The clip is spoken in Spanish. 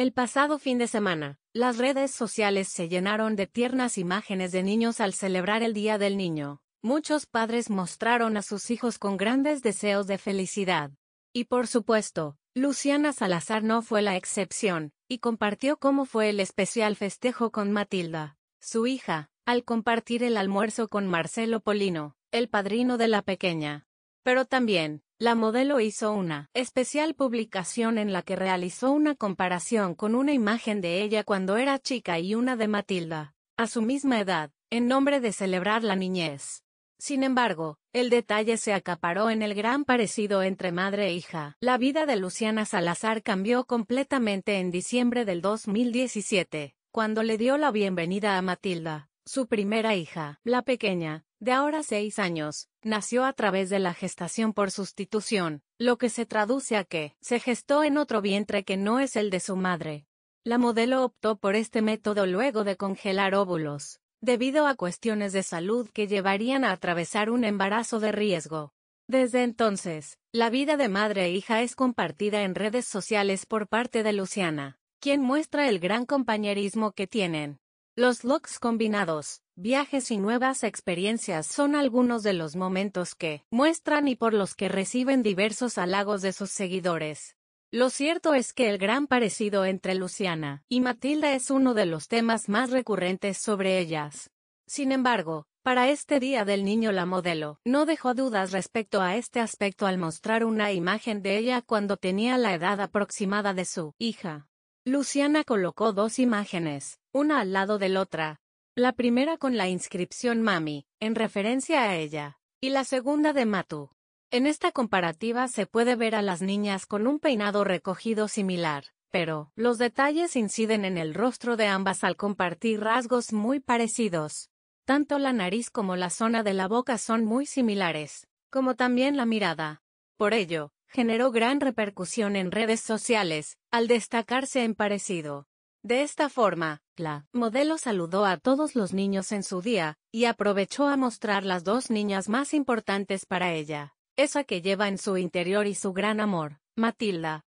El pasado fin de semana, las redes sociales se llenaron de tiernas imágenes de niños al celebrar el Día del Niño. Muchos padres mostraron a sus hijos con grandes deseos de felicidad. Y por supuesto, Luciana Salazar no fue la excepción, y compartió cómo fue el especial festejo con Matilda, su hija, al compartir el almuerzo con Marcelo Polino, el padrino de la pequeña. Pero también, la modelo hizo una especial publicación en la que realizó una comparación con una imagen de ella cuando era chica y una de Matilda, a su misma edad, en nombre de celebrar la niñez. Sin embargo, el detalle se acaparó en el gran parecido entre madre e hija. La vida de Luciana Salazar cambió completamente en diciembre del 2017, cuando le dio la bienvenida a Matilda. Su primera hija, la pequeña, de ahora seis años, nació a través de la gestación por sustitución, lo que se traduce a que se gestó en otro vientre que no es el de su madre. La modelo optó por este método luego de congelar óvulos, debido a cuestiones de salud que llevarían a atravesar un embarazo de riesgo. Desde entonces, la vida de madre e hija es compartida en redes sociales por parte de Luciana, quien muestra el gran compañerismo que tienen. Los looks combinados, viajes y nuevas experiencias son algunos de los momentos que muestran y por los que reciben diversos halagos de sus seguidores. Lo cierto es que el gran parecido entre Luciana y Matilda es uno de los temas más recurrentes sobre ellas. Sin embargo, para este Día del Niño la modelo no dejó dudas respecto a este aspecto al mostrar una imagen de ella cuando tenía la edad aproximada de su hija. Luciana colocó dos imágenes, una al lado del otra, la primera con la inscripción Mami, en referencia a ella, y la segunda de Matu. En esta comparativa se puede ver a las niñas con un peinado recogido similar, pero los detalles inciden en el rostro de ambas al compartir rasgos muy parecidos. Tanto la nariz como la zona de la boca son muy similares, como también la mirada. Por ello, generó gran repercusión en redes sociales, al destacarse en parecido. De esta forma, la modelo saludó a todos los niños en su día, y aprovechó a mostrar las dos niñas más importantes para ella, esa que lleva en su interior y su gran amor, Matilda,